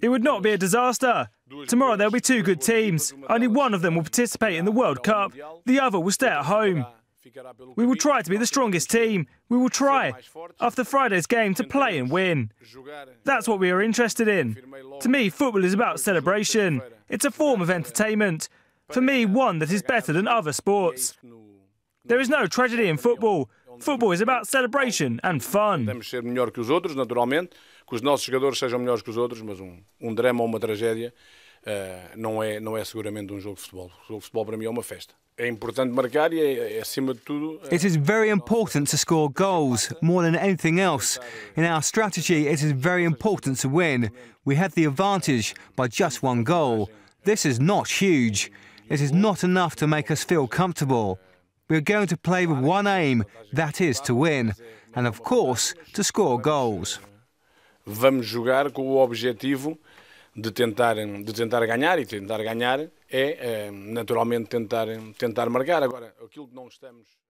It would not be a disaster. Tomorrow there'll be two good teams. Only one of them will participate in the World Cup, the other will stay at home. We will try to be the strongest team. We will try, after Friday's game, to play and win. That's what we are interested in. To me, football is about celebration. It's a form of entertainment. For me, one that is better than other sports. There is no tragedy in football. Football is about celebration and fun. Temos ser melhor que os outros, naturalmente, que os nossos jogadores sejam melhores que os outros, mas um, um drama ou uma tragédia uh, não, é, não é seguramente um jogo de futebol. O jogo de futebol para mim é uma festa. É importante marcar e é, é acima de tudo. Eh, it is very important to score goals more than anything else. In our strategy, it is very important to win. We had the advantage by just one goal. This is not huge. It is not enough to make us feel comfortable. We are going to play with one aim, that is to win, and of course to score goals. Vamos jogar com o objetivo de tentar, de tentar ganhar e tentar ganhar é eh, naturalmente tentar, tentar marcar. Agora, aquilo que não estamos.